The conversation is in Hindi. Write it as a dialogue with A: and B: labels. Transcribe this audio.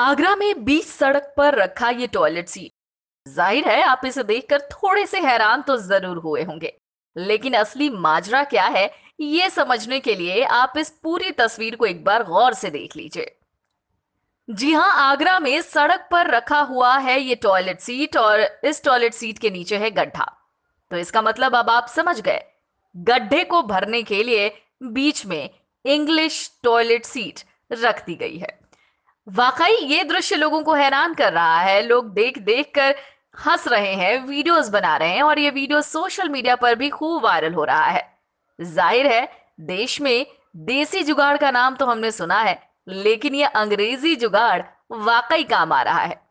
A: आगरा में बीच सड़क पर रखा ये टॉयलेट सीट जाहिर है आप इसे देखकर थोड़े से हैरान तो जरूर हुए होंगे लेकिन असली माजरा क्या है ये समझने के लिए आप इस पूरी तस्वीर को एक बार गौर से देख लीजिए जी हाँ आगरा में सड़क पर रखा हुआ है ये टॉयलेट सीट और इस टॉयलेट सीट के नीचे है गड्ढा तो इसका मतलब अब आप समझ गए गड्ढे को भरने के लिए बीच में इंग्लिश टॉयलेट सीट रख दी गई है वाकई ये दृश्य लोगों को हैरान कर रहा है लोग देख देख कर हंस रहे हैं वीडियोस बना रहे हैं और ये वीडियो सोशल मीडिया पर भी खूब वायरल हो रहा है जाहिर है देश में देसी जुगाड़ का नाम तो हमने सुना है लेकिन ये अंग्रेजी जुगाड़ वाकई काम आ रहा है